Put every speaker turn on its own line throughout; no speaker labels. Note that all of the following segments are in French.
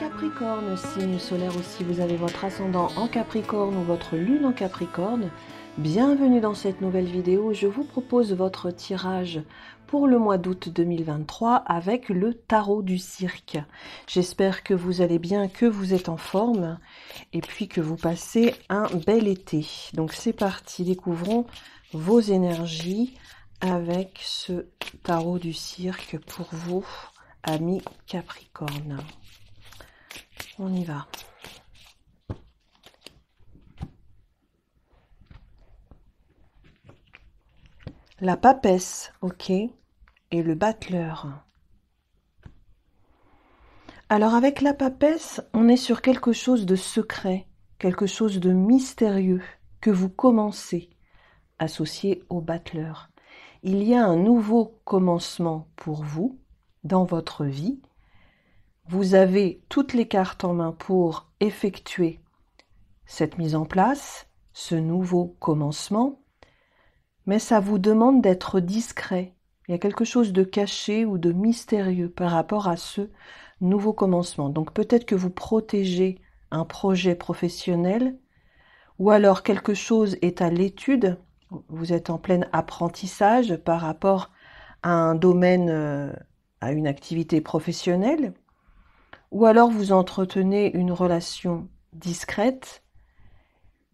Capricorne, signe solaire aussi, vous avez votre ascendant en Capricorne ou votre lune en Capricorne. Bienvenue dans cette nouvelle vidéo, je vous propose votre tirage pour le mois d'août 2023 avec le tarot du cirque. J'espère que vous allez bien, que vous êtes en forme et puis que vous passez un bel été. Donc c'est parti, découvrons vos énergies avec ce tarot du cirque pour vous, amis Capricorne. On y va. La papesse, ok, et le battleur. Alors avec la papesse, on est sur quelque chose de secret, quelque chose de mystérieux que vous commencez, associé au battleur. Il y a un nouveau commencement pour vous dans votre vie vous avez toutes les cartes en main pour effectuer cette mise en place, ce nouveau commencement, mais ça vous demande d'être discret. Il y a quelque chose de caché ou de mystérieux par rapport à ce nouveau commencement. Donc peut-être que vous protégez un projet professionnel ou alors quelque chose est à l'étude, vous êtes en plein apprentissage par rapport à un domaine, euh, à une activité professionnelle, ou alors vous entretenez une relation discrète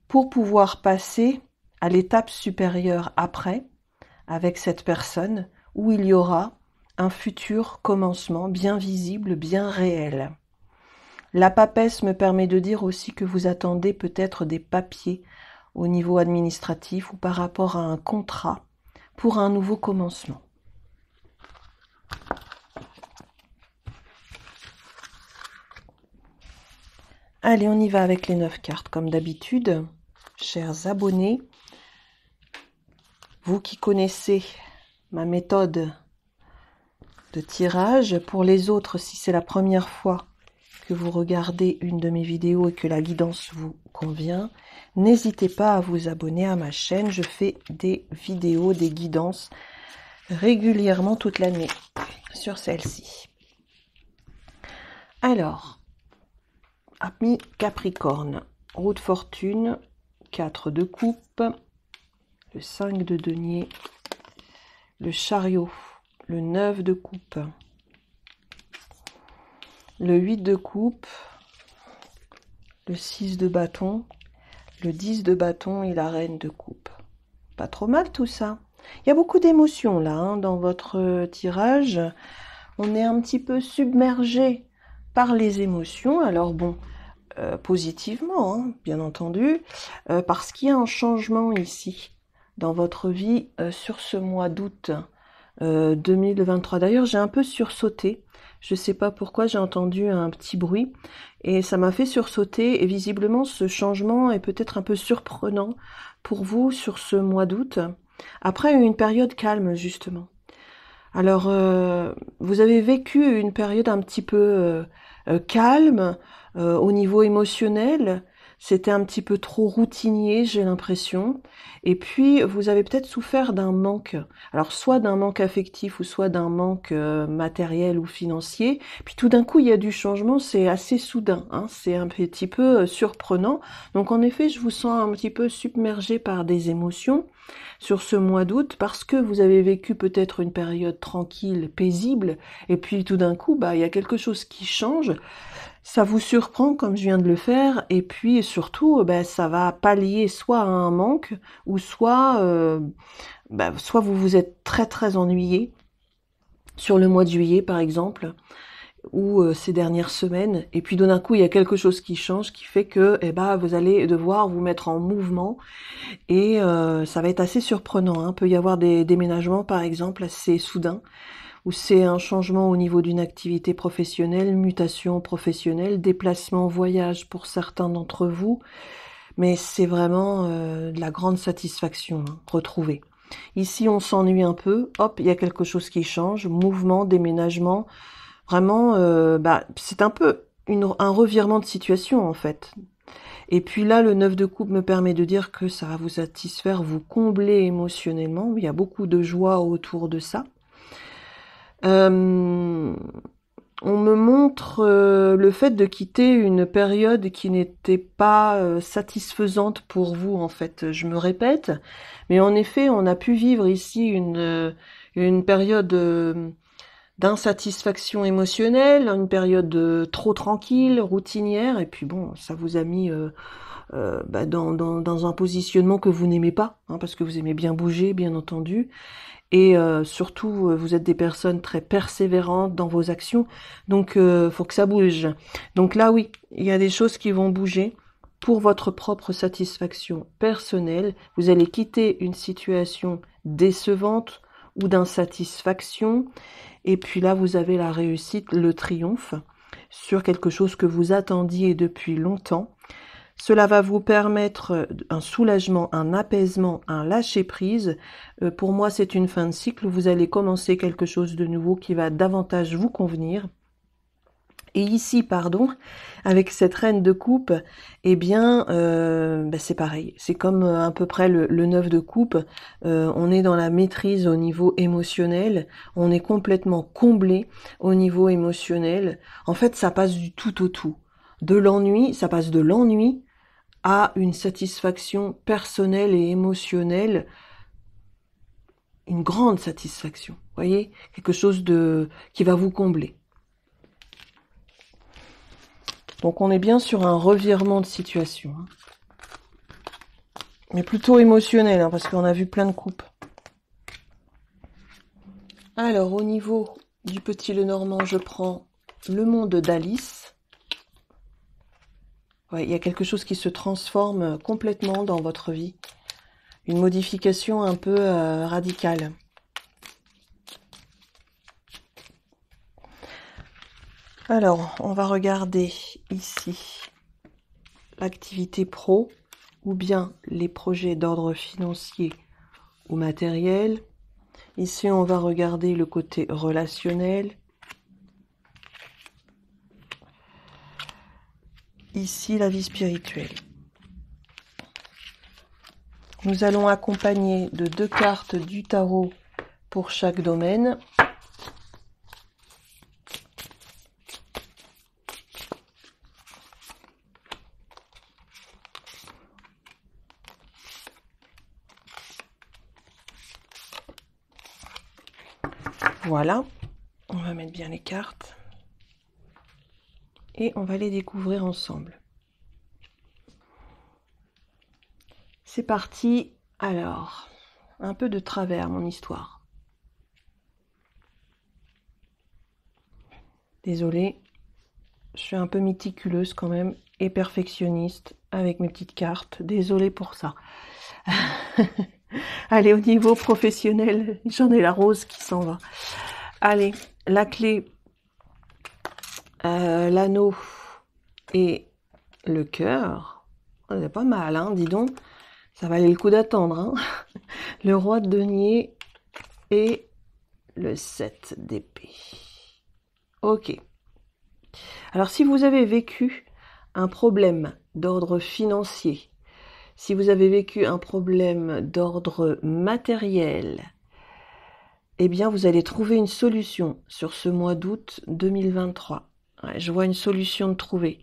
pour pouvoir passer à l'étape supérieure après avec cette personne où il y aura un futur commencement bien visible, bien réel. La papesse me permet de dire aussi que vous attendez peut-être des papiers au niveau administratif ou par rapport à un contrat pour un nouveau commencement. Allez, on y va avec les 9 cartes comme d'habitude. Chers abonnés, vous qui connaissez ma méthode de tirage, pour les autres, si c'est la première fois que vous regardez une de mes vidéos et que la guidance vous convient, n'hésitez pas à vous abonner à ma chaîne. Je fais des vidéos, des guidances régulièrement toute l'année sur celle-ci. Alors, Ami Capricorne, roue de fortune, 4 de coupe, le 5 de denier, le chariot, le 9 de coupe, le 8 de coupe, le 6 de bâton, le 10 de bâton et la reine de coupe. Pas trop mal tout ça. Il y a beaucoup d'émotions là hein, dans votre tirage. On est un petit peu submergé par les émotions. Alors bon, euh, positivement, hein, bien entendu, euh, parce qu'il y a un changement ici dans votre vie euh, sur ce mois d'août 2023. D'ailleurs, j'ai un peu sursauté. Je ne sais pas pourquoi j'ai entendu un petit bruit et ça m'a fait sursauter et visiblement ce changement est peut-être un peu surprenant pour vous sur ce mois d'août, après une période calme justement. Alors, euh, vous avez vécu une période un petit peu euh, euh, calme au niveau émotionnel. C'était un petit peu trop routinier, j'ai l'impression. Et puis, vous avez peut-être souffert d'un manque. Alors, soit d'un manque affectif ou soit d'un manque matériel ou financier. Puis tout d'un coup, il y a du changement. C'est assez soudain. Hein. C'est un petit peu surprenant. Donc, en effet, je vous sens un petit peu submergé par des émotions sur ce mois d'août parce que vous avez vécu peut-être une période tranquille, paisible, et puis tout d'un coup, bah, il y a quelque chose qui change. Ça vous surprend comme je viens de le faire, et puis surtout, bah, ça va pallier soit à un manque, ou soit, euh, bah, soit vous vous êtes très très ennuyé sur le mois de juillet par exemple ou euh, ces dernières semaines, et puis d'un coup il y a quelque chose qui change, qui fait que eh ben, vous allez devoir vous mettre en mouvement, et euh, ça va être assez surprenant. Il hein. peut y avoir des déménagements par exemple assez soudains, ou c'est un changement au niveau d'une activité professionnelle, mutation professionnelle, déplacement, voyage pour certains d'entre vous, mais c'est vraiment euh, de la grande satisfaction hein, retrouvée. Ici on s'ennuie un peu, hop, il y a quelque chose qui change, mouvement, déménagement, Vraiment, euh, bah, c'est un peu un revirement de situation en fait. Et puis là, le 9 de coupe me permet de dire que ça va vous satisfaire, vous combler émotionnellement. Il y a beaucoup de joie autour de ça. Euh, on me montre euh, le fait de quitter une période qui n'était pas satisfaisante pour vous, en fait. Je me répète, mais en effet, on a pu vivre ici une, une période d'insatisfaction émotionnelle, une période trop tranquille, routinière, et puis bon, ça vous a mis euh, euh, bah, dans, un positionnement que vous n'aimez pas, hein, parce que vous aimez bien bouger, bien entendu, et euh, surtout, vous êtes des personnes très persévérantes dans vos actions, donc faut que ça bouge. Donc là, oui, il y a des choses qui vont bouger pour votre propre satisfaction personnelle. Vous allez quitter une situation décevante ou d'insatisfaction et puis là, vous avez la réussite, le triomphe sur quelque chose que vous attendiez depuis longtemps. Cela va vous permettre euh, un soulagement, un apaisement, un lâcher-prise. Euh, pour moi, c'est une fin de cycle vous allez commencer quelque chose de nouveau qui va davantage vous convenir et ici, pardon, avec cette reine de coupe, eh bien, euh, bah, c'est pareil. C'est comme euh, à peu près le, neuf de coupe. Euh, on est dans la maîtrise au niveau émotionnel. On est complètement comblé au niveau émotionnel. En fait, ça passe du tout au tout. De l'ennui, ça passe de l'ennui à une satisfaction personnelle et émotionnelle une grande satisfaction, voyez, quelque chose de qui va vous combler. Donc on est bien sur un revirement de situation. Hein. Mais plutôt émotionnel, hein, parce qu'on a vu plein de coupes. Alors au niveau du petit Lenormand, je prends le monde d'Alice. il y a quelque chose qui se transforme complètement dans votre vie. Une modification un peu euh, radicale. Alors, on va regarder ici l'activité pro ou bien les projets d'ordre financier ou matériel. Ici, on va regarder le côté relationnel. Ici, la vie spirituelle. Nous allons accompagner de deux cartes du tarot pour chaque domaine. Voilà, on va mettre bien les cartes et on va les découvrir ensemble. C'est parti, alors, un peu de travers mon histoire. Désolée, je suis un peu méticuleuse quand même et perfectionniste avec mes petites cartes. Désolée pour ça. Allez, au niveau professionnel, j'en ai la rose qui s'en va. Allez, la clé, euh, l'anneau et le cœur. C'est pas mal, hein, dis donc. Ça valait le coup d'attendre. Hein. le roi de denier et le 7 d'épée. Ok. Alors si vous avez vécu un problème d'ordre financier, si vous avez vécu un problème d'ordre matériel, eh bien vous allez trouver une solution sur ce mois d'août 2023. je vois une solution de trouver.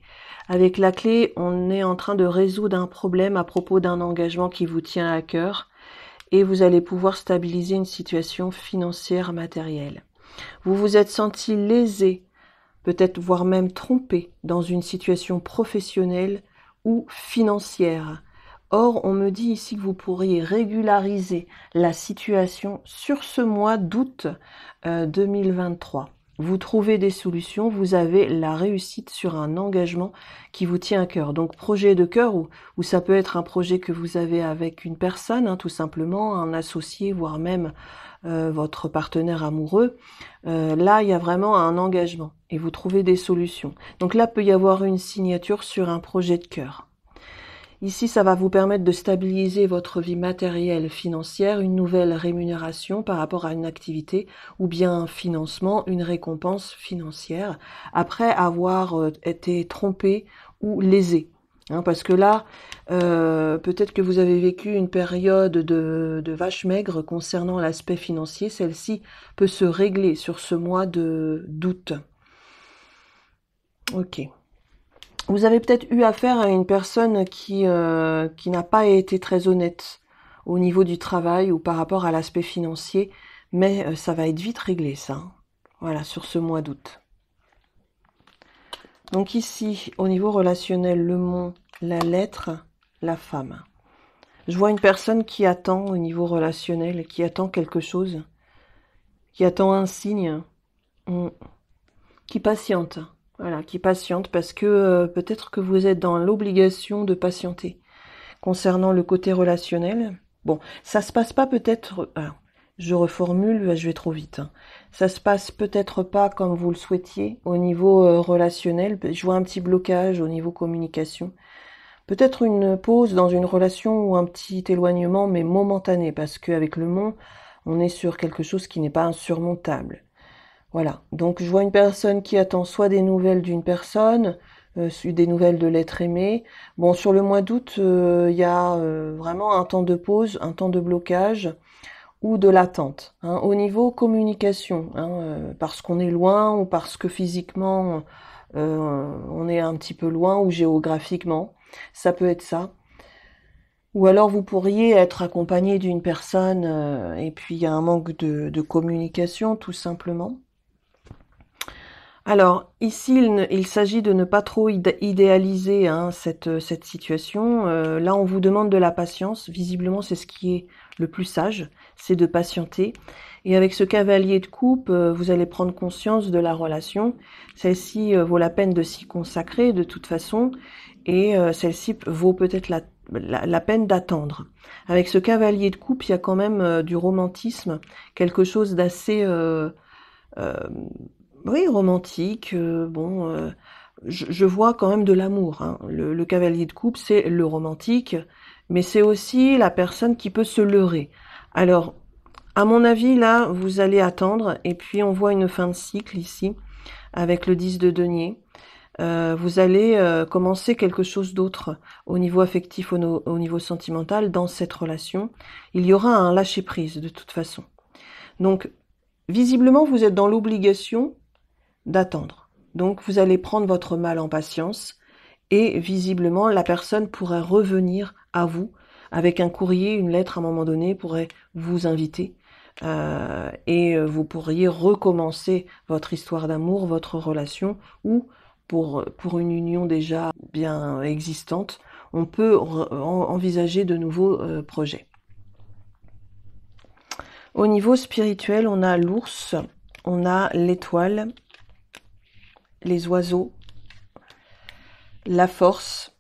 Avec la clé, on est en train de résoudre un problème à propos d'un engagement qui vous tient à cœur et vous allez pouvoir stabiliser une situation financière matérielle. Vous vous êtes senti lésé, peut-être voire même trompé dans une situation professionnelle ou financière. Or, on me dit ici que vous pourriez régulariser la situation sur ce mois d'août 2023. Euh, vous trouvez des solutions, vous avez la réussite sur un engagement qui vous tient à cœur. Donc projet de cœur ou, ça peut être un projet que vous avez avec une personne, hein, tout simplement, un associé, voire même euh, votre partenaire amoureux. Euh, là, il y a vraiment un engagement et vous trouvez des solutions. Donc là peut y avoir une signature sur un projet de cœur. Ici, ça va vous permettre de stabiliser votre vie matérielle, financière, une nouvelle rémunération par rapport à une activité ou bien un financement, une récompense financière, après avoir euh, été trompé ou lésé. Hein, parce que là, euh, peut-être que vous avez vécu une période de, vache maigre concernant l'aspect financier. Celle-ci peut se régler sur ce mois de d'août. Ok. Vous avez peut-être eu affaire à une personne euh, qui, n'a pas été très honnête au niveau du travail ou par rapport à l'aspect financier, mais euh, ça va être vite réglé ça. Hein. Voilà, sur ce mois d'août. Donc ici, au niveau relationnel, le mot, la lettre, la femme. Je vois une personne qui attend au niveau relationnel, qui attend quelque chose, qui attend un signe, hmm, qui patiente. Voilà, qui patiente parce que euh, peut-être que vous êtes dans l'obligation de patienter. Concernant le côté relationnel, bon, ça se passe pas peut-être. je reformule, je vais trop vite. Hein. Ça se passe peut-être pas comme vous le souhaitiez au niveau euh, relationnel. Je vois un petit blocage au niveau communication. Peut-être une pause dans une relation ou un petit éloignement, mais momentané, parce qu'avec le monde on est sur quelque chose qui n'est pas insurmontable. Voilà, donc je vois une personne qui attend soit des nouvelles d'une personne, euh, des nouvelles de l'être aimé. Bon, sur le mois d'août, euh, il y a euh, vraiment un temps de pause, un temps de blocage ou de l'attente. Hein. au niveau communication, hein, parce qu'on est loin ou parce que physiquement on est un petit peu loin ou géographiquement, ça peut être ça. Ou alors vous pourriez être accompagné d'une personne et puis il y a un manque de communication tout simplement. Alors, ici, il, s'agit de ne pas trop idéaliser hein, cette, situation. Euh, là, on vous demande de la patience. Visiblement, c'est ce qui est le plus sage, c'est de patienter. Et avec ce cavalier de coupe, euh, vous allez prendre conscience de la relation. Celle-ci euh, vaut la peine de s'y consacrer de toute façon, et celle-ci vaut peut-être la, peine d'attendre. Avec ce cavalier de coupe, il y a quand même du romantisme, quelque chose d'assez... Oui, romantique, euh, bon, euh, je vois quand même de l'amour, hein. Le cavalier de coupe, c'est le romantique, mais c'est aussi la personne qui peut se leurrer. Alors, à mon avis, là, vous allez attendre et puis on voit une fin de cycle ici, avec le 10 de denier. Euh, vous allez, commencer quelque chose d'autre au niveau affectif, au niveau sentimental dans cette relation. Il y aura un lâcher prise de toute façon. Donc, visiblement, vous êtes dans l'obligation d'attendre. Donc vous allez prendre votre mal en patience et visiblement la personne pourrait revenir à vous avec un courrier, une lettre à un moment donné, pourrait vous inviter euh, et euh, vous pourriez recommencer votre histoire d'amour, votre relation ou pour, pour une union déjà bien existante, on peut envisager de nouveaux euh, projets. Au niveau spirituel, on a l'ours, on a l'étoile les oiseaux, la force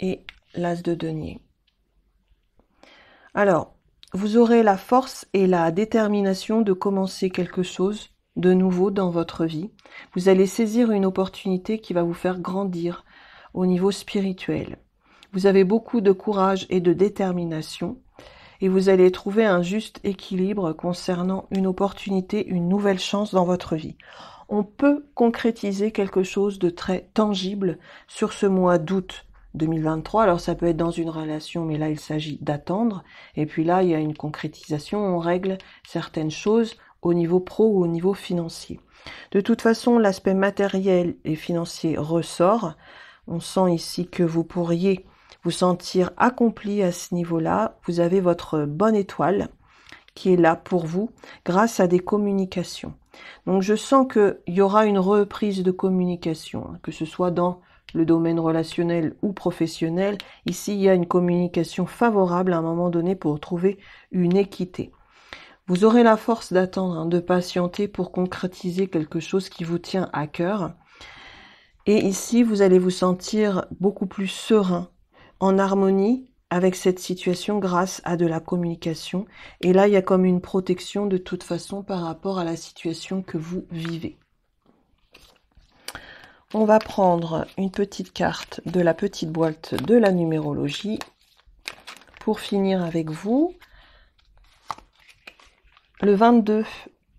et l'as de denier. Alors, vous aurez la force et la détermination de commencer quelque chose de nouveau dans votre vie. Vous allez saisir une opportunité qui va vous faire grandir au niveau spirituel. Vous avez beaucoup de courage et de détermination et vous allez trouver un juste équilibre concernant une opportunité, une nouvelle chance dans votre vie on peut concrétiser quelque chose de très tangible sur ce mois d'août 2023. Alors ça peut être dans une relation, mais là il s'agit d'attendre. Et puis là, il y a une concrétisation, on règle certaines choses au niveau pro ou au niveau financier. De toute façon, l'aspect matériel et financier ressort. On sent ici que vous pourriez vous sentir accompli à ce niveau-là. Vous avez votre bonne étoile qui est là pour vous grâce à des communications. Donc je sens qu'il y aura une reprise de communication, hein, que ce soit dans le domaine relationnel ou professionnel. Ici, il y a une communication favorable à un moment donné pour trouver une équité. Vous aurez la force d'attendre, hein, de patienter pour concrétiser quelque chose qui vous tient à cœur. Et ici, vous allez vous sentir beaucoup plus serein, en harmonie avec cette situation grâce à de la communication. Et là, il y a comme une protection de toute façon par rapport à la situation que vous vivez. On va prendre une petite carte de la petite boîte de la numérologie pour finir avec vous. Le 22,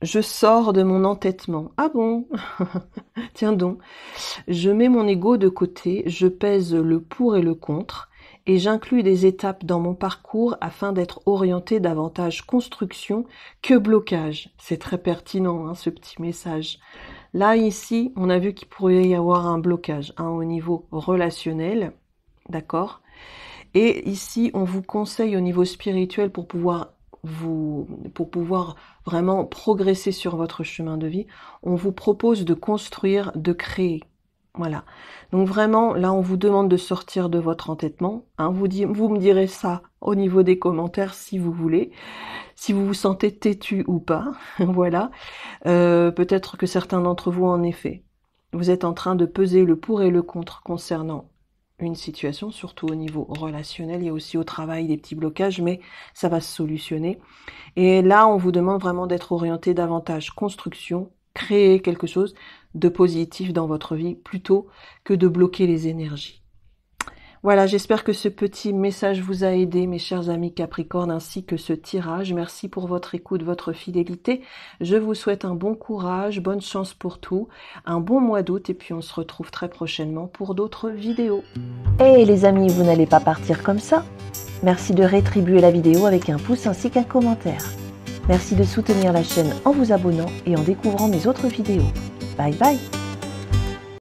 je sors de mon entêtement. Ah bon Tiens donc. Je mets mon ego de côté, je pèse le pour et le contre et j'inclus des étapes dans mon parcours afin d'être orienté davantage construction que blocage. C'est très pertinent hein, ce petit message. Là, ici, on a vu qu'il pourrait y avoir un blocage hein, au niveau relationnel, d'accord Et ici, on vous conseille au niveau spirituel pour pouvoir vous, pour pouvoir vraiment progresser sur votre chemin de vie, on vous propose de construire, de créer, voilà. Donc vraiment, là, on vous demande de sortir de votre entêtement. Hein. Vous, me direz ça au niveau des commentaires si vous voulez, si vous vous sentez têtu ou pas. voilà. Euh, peut-être que certains d'entre vous, en effet, vous êtes en train de peser le pour et le contre concernant une situation, surtout au niveau relationnel. Il y a aussi au travail des petits blocages, mais ça va se solutionner. Et là, on vous demande vraiment d'être orienté davantage construction, créer quelque chose de positif dans votre vie plutôt que de bloquer les énergies. Voilà, j'espère que ce petit message vous a aidé, mes chers amis Capricorne, ainsi que ce tirage. Merci pour votre écoute, votre fidélité. Je vous souhaite un bon courage, bonne chance pour tout, un bon mois d'août, et puis on se retrouve très prochainement pour d'autres vidéos. et eh, les amis, vous n'allez pas partir comme ça Merci de rétribuer la vidéo avec un pouce ainsi qu'un commentaire. Merci de soutenir la chaîne en vous abonnant et en découvrant mes autres vidéos. Bye bye.